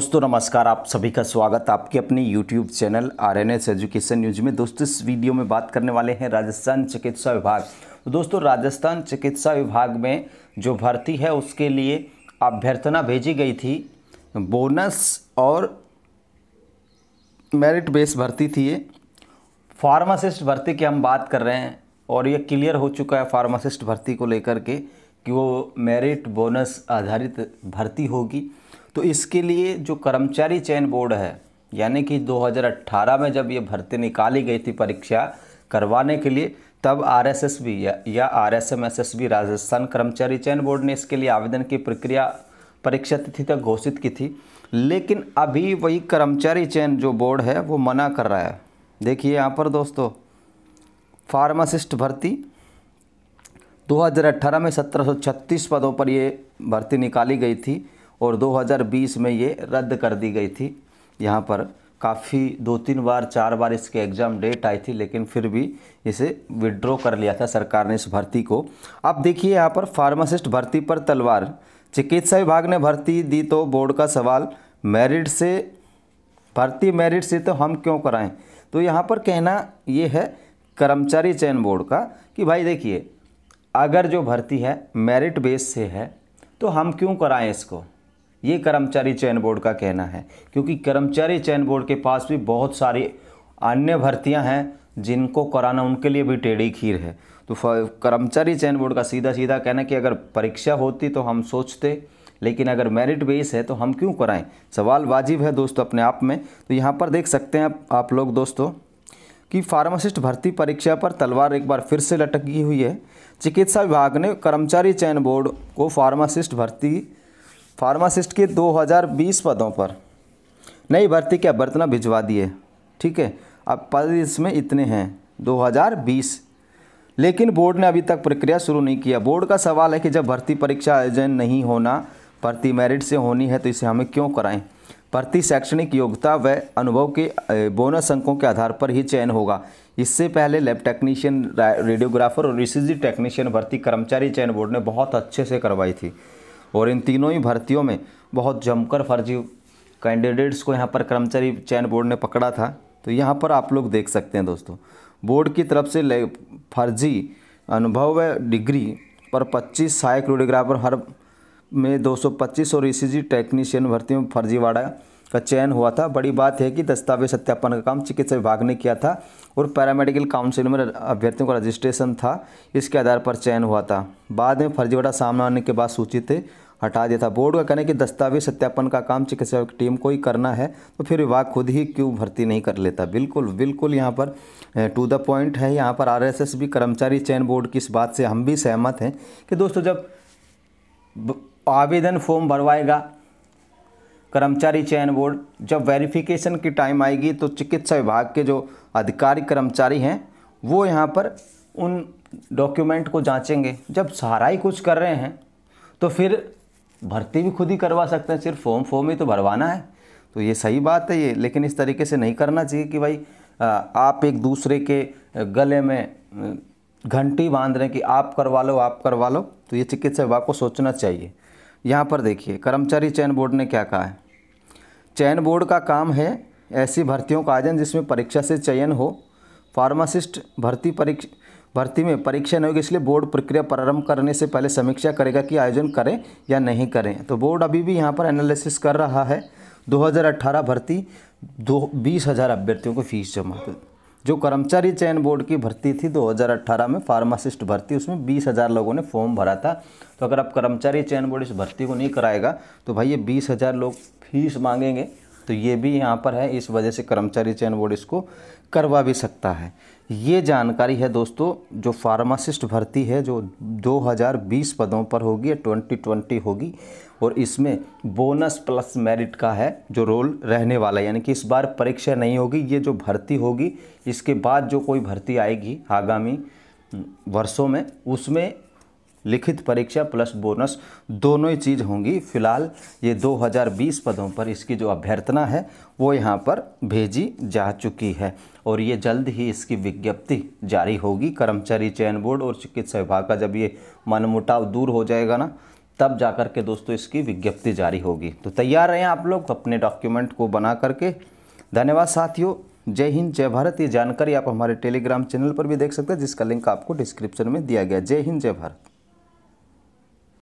दोस्तों नमस्कार आप सभी का स्वागत आपके अपने YouTube channel R N S education news में दोस्तों इस वीडियो में बात करने वाले हैं राजस्थान चिकित्सा विभाग तो दोस्तों राजस्थान चिकित्सा विभाग में जो भर्ती है उसके लिए अभ्यर्थना भेजी गई थी बोनस और मेरिट बेस भर्ती थी ये फार्मासिस्ट भर्ती की हम बात कर रहे हैं और ये क्लियर हो चुका है फार्मासिस्ट भर्ती को लेकर के कि वो मेरिट बोनस आधारित भर्ती होगी तो इसके लिए जो कर्मचारी चयन बोर्ड है यानी कि 2018 में जब ये भर्ती निकाली गई थी परीक्षा करवाने के लिए तब आर एस एस बी या, R S S M S B Rajasthan कर्मचारी चयन बोर्ड ने इसके लिए आवेदन की प्रक्रिया परीक्षा तिथि तक घोषित की थी लेकिन अभी वही कर्मचारी चयन जो बोर्ड है वो मना कर रहा है देखिए यहाँ पर दोस्तों फार्मासिस्ट भर्ती 2018 में सत्रह पदों पर ये भर्ती निकाली गई थी और 2020 में ये रद्द कर दी गई थी यहाँ पर काफ़ी दो तीन बार चार बार इसके एग्ज़ाम डेट आई थी लेकिन फिर भी इसे विड्रॉ कर लिया था सरकार ने इस भर्ती को अब देखिए यहाँ पर फार्मासिस्ट भर्ती पर तलवार चिकित्सा विभाग ने भर्ती दी तो बोर्ड का सवाल मेरिट से भर्ती मेरिट से तो हम क्यों कराएं तो यहाँ पर कहना ये है कर्मचारी चयन बोर्ड का कि भाई देखिए अगर जो भर्ती है मेरिट बेस से है तो हम क्यों कराएं इसको ये कर्मचारी चयन बोर्ड का कहना है क्योंकि कर्मचारी चयन बोर्ड के पास भी बहुत सारी अन्य भर्तियां हैं जिनको कराना उनके लिए भी टेढ़ी खीर है तो कर्मचारी चयन बोर्ड का सीधा सीधा कहना कि अगर परीक्षा होती तो हम सोचते लेकिन अगर मेरिट बेस है तो हम क्यों कराएं सवाल वाजिब है दोस्तों अपने आप में तो यहाँ पर देख सकते हैं आप, आप लोग दोस्तों कि फार्मासिस्ट भर्ती परीक्षा पर तलवार एक बार फिर से लटकी हुई है चिकित्सा विभाग ने कर्मचारी चयन बोर्ड को फार्मासिस्ट भर्ती फार्मासिस्ट के 2020 पदों पर नई भर्ती के अभ्यर्थना भिजवा दिए ठीक है अब पद इसमें इतने हैं 2020 लेकिन बोर्ड ने अभी तक प्रक्रिया शुरू नहीं किया बोर्ड का सवाल है कि जब भर्ती परीक्षा आयोजन नहीं होना भर्ती मेरिट से होनी है तो इसे हमें क्यों कराएं भर्ती शैक्षणिक योग्यता व अनुभव के बोनस अंकों के आधार पर ही चयन होगा इससे पहले लैब टेक्नीशियन रेडियोग्राफर और रिसीजी टेक्नीशियन भर्ती कर्मचारी चयन बोर्ड ने बहुत अच्छे से करवाई थी और इन तीनों ही भर्तियों में बहुत जमकर फर्जी कैंडिडेट्स को यहाँ पर कर्मचारी चयन बोर्ड ने पकड़ा था तो यहाँ पर आप लोग देख सकते हैं दोस्तों बोर्ड की तरफ से फर्जी अनुभव डिग्री पर 25 सहायक रोडोग्राफर हर में 225 और ईसीजी टेक्नीशियन भर्ती में फर्जीवाड़ा का चयन हुआ था बड़ी बात है कि दस्तावेज सत्यापन का काम चिकित्सा विभाग ने किया था और पैरामेडिकल काउंसिल में अभ्यर्थियों का रजिस्ट्रेशन था इसके आधार पर चयन हुआ था बाद में फर्जीवाड़ा सामने आने के बाद सूचित हटा दिया था बोर्ड का कहना है कि दस्तावेज सत्यापन का काम चिकित्सा की टीम को ही करना है तो फिर विभाग खुद ही क्यों भर्ती नहीं कर लेता बिल्कुल बिल्कुल यहाँ पर टू द पॉइंट है यहाँ पर आरएसएस भी कर्मचारी चयन बोर्ड की इस बात से हम भी सहमत हैं कि दोस्तों जब आवेदन फॉर्म भरवाएगा कर्मचारी चयन बोर्ड जब वेरिफिकेशन की टाइम आएगी तो चिकित्सा विभाग के जो अधिकारी कर्मचारी हैं वो यहाँ पर उन डॉक्यूमेंट को जांचेंगे जब सारा ही कुछ कर रहे हैं तो फिर भर्ती भी खुद ही करवा सकते हैं सिर्फ फॉर्म फॉर्म ही तो भरवाना है तो ये सही बात है ये लेकिन इस तरीके से नहीं करना चाहिए कि भाई आप एक दूसरे के गले में घंटी बांध रहे हैं कि आप करवा लो आप करवा लो तो ये चिकित्सा विभाग को सोचना चाहिए यहाँ पर देखिए कर्मचारी चयन बोर्ड ने क्या कहा है चयन बोर्ड का काम है ऐसी भर्तियों का आयोजन जिसमें परीक्षा से चयन हो फार्मासिस्ट भर्ती परीक्षा भर्ती में परीक्षा नहीं होगी इसलिए बोर्ड प्रक्रिया प्रारंभ करने से पहले समीक्षा करेगा कि आयोजन करें या नहीं करें तो बोर्ड अभी भी यहाँ पर एनालिसिस कर रहा है 2018 भर्ती दो बीस हज़ार अभ्यर्थियों को फीस जमा जो कर्मचारी चयन बोर्ड की भर्ती थी 2018 में फार्मासिस्ट भर्ती उसमें बीस हज़ार लोगों ने फॉर्म भरा था तो अगर आप कर्मचारी चयन बोर्ड इस भर्ती को नहीं कराएगा तो भाई ये बीस हज़ार लोग फीस मांगेंगे तो ये भी यहाँ पर है इस वजह से कर्मचारी चयन बोर्ड इसको करवा भी सकता है ये जानकारी है दोस्तों जो फार्मासिस्ट भर्ती है जो 2020 पदों पर होगी 2020 होगी और इसमें बोनस प्लस मेरिट का है जो रोल रहने वाला है यानी कि इस बार परीक्षा नहीं होगी ये जो भर्ती होगी इसके बाद जो कोई भर्ती आएगी आगामी हम्म, वर्षों में उसमें लिखित परीक्षा प्लस बोनस दोनों ही चीज़ होंगी फिलहाल ये 2020 पदों पर इसकी जो अभ्यर्थना है वो यहाँ पर भेजी जा चुकी है और ये जल्द ही इसकी विज्ञप्ति जारी होगी कर्मचारी चयन बोर्ड और चिकित्सा विभाग का जब ये मनमुटाव दूर हो जाएगा ना तब जा कर के दोस्तों इसकी विज्ञप्ति जारी होगी तो तैयार रहें आप लोग अपने डॉक्यूमेंट को बना करके धन्यवाद साथियों जय हिंद जय भारत ये जानकारी आप हमारे टेलीग्राम चैनल पर भी देख सकते हैं जिसका लिंक आपको डिस्क्रिप्शन में दिया गया जय हिंद जय भारत